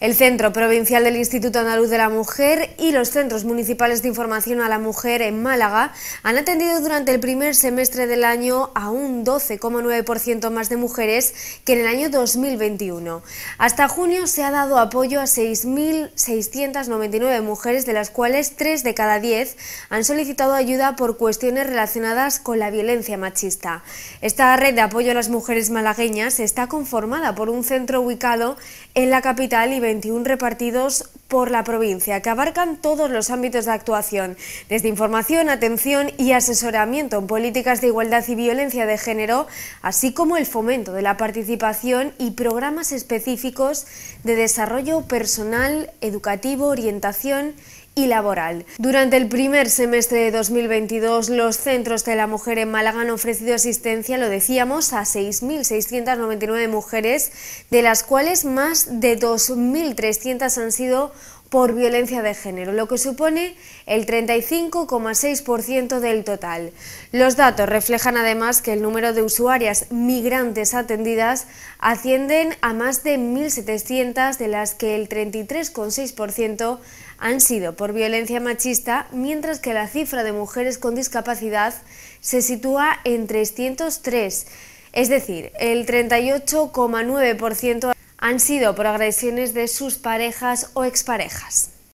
El Centro Provincial del Instituto Andaluz de la Mujer y los Centros Municipales de Información a la Mujer en Málaga han atendido durante el primer semestre del año a un 12,9% más de mujeres que en el año 2021. Hasta junio se ha dado apoyo a 6.699 mujeres, de las cuales 3 de cada 10 han solicitado ayuda por cuestiones relacionadas con la violencia machista. Esta red de apoyo a las mujeres malagueñas está conformada por un centro ubicado en la capital y 21 repartidos por la provincia, que abarcan todos los ámbitos de actuación, desde información, atención y asesoramiento en políticas de igualdad y violencia de género, así como el fomento de la participación y programas específicos de desarrollo personal, educativo, orientación y laboral. Durante el primer semestre de 2022, los centros de la mujer en Málaga han ofrecido asistencia, lo decíamos, a 6.699 mujeres, de las cuales más de 2.300 han sido por violencia de género, lo que supone el 35,6% del total. Los datos reflejan además que el número de usuarias migrantes atendidas ascienden a más de 1.700, de las que el 33,6% han sido por violencia machista, mientras que la cifra de mujeres con discapacidad se sitúa en 303, es decir, el 38,9% han sido por agresiones de sus parejas o exparejas.